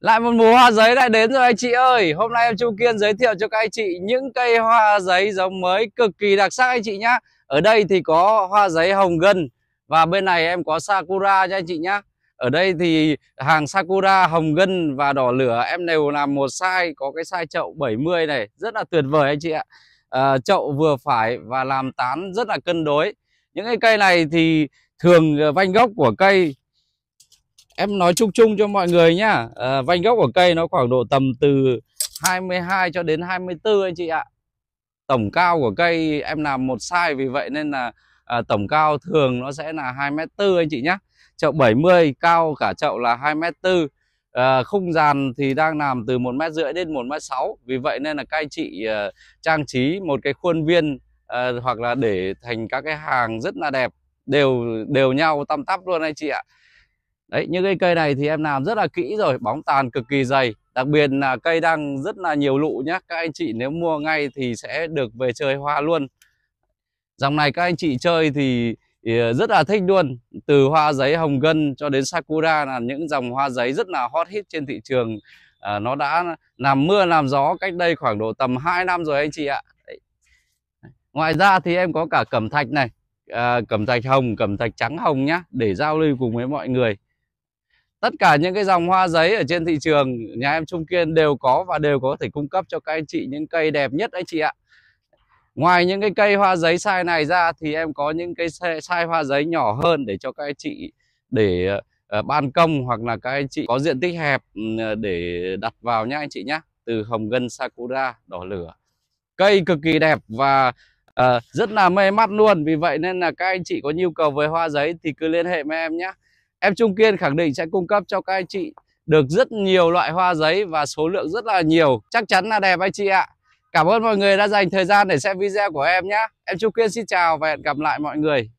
Lại một mùa hoa giấy lại đến rồi anh chị ơi Hôm nay em Chu Kiên giới thiệu cho các anh chị những cây hoa giấy giống mới cực kỳ đặc sắc anh chị nhá Ở đây thì có hoa giấy hồng gân Và bên này em có Sakura nha anh chị nhá Ở đây thì hàng Sakura, hồng gân và đỏ lửa em đều làm một size Có cái size chậu 70 này rất là tuyệt vời anh chị ạ à, Chậu vừa phải và làm tán rất là cân đối Những cái cây này thì thường ờ, vanh gốc của cây em nói chung chung cho mọi người nhá à, ờ, vành gốc của cây nó khoảng độ tầm từ 22 cho đến 24 anh chị ạ tổng cao của cây em làm một sai vì vậy nên là à, tổng cao thường nó sẽ là 2m4 anh chị nhé chậu 70 cao cả chậu là 2m4 à, ờ, khung dàn thì đang làm từ 1m rưỡi đến 1m6 vì vậy nên là các anh chị à, trang trí một cái khuôn viên à, hoặc là để thành các cái hàng rất là đẹp đều đều nhau tăm tắp luôn anh chị ạ đấy những cái cây này thì em làm rất là kỹ rồi bóng tàn cực kỳ dày đặc biệt là cây đang rất là nhiều lụ nhá các anh chị nếu mua ngay thì sẽ được về chơi hoa luôn dòng này các anh chị chơi thì ờ, rất là thích luôn từ hoa giấy hồng gân cho đến sakura là những dòng hoa giấy rất là hot hit trên thị trường à, nó đã làm mưa làm gió cách đây khoảng độ tầm 2 năm rồi anh chị ạ Đấy. ngoài ra thì em có cả cẩm thạch này à, cẩm thạch hồng cẩm thạch trắng hồng nhá để giao lưu cùng với mọi người tất cả những cái dòng hoa giấy ở trên thị trường nhà em Trung Kiên đều có và đều có thể cung cấp cho các anh chị những cây đẹp nhất anh chị ạ ngoài những cái cây hoa giấy size này ra thì em có những cái size hoa giấy nhỏ hơn để cho các anh chị để ờ, ờ, ban công hoặc là các anh chị có diện tích hẹp ừ, để đặt vào nhá anh chị nhá từ hồng gân sakura đỏ lửa cây cực kỳ đẹp và uh, rất là mê mắt luôn vì vậy nên là các anh chị có nhu cầu về hoa giấy thì cứ liên hệ với em nhé Em Trung Kiên khẳng định sẽ cung cấp cho các anh chị được rất nhiều loại hoa giấy và số lượng rất là nhiều. Chắc chắn là đẹp anh chị ạ. Cảm ơn mọi người đã dành thời gian để xem video của em nhé. Em Trung Kiên xin chào và hẹn gặp lại mọi người.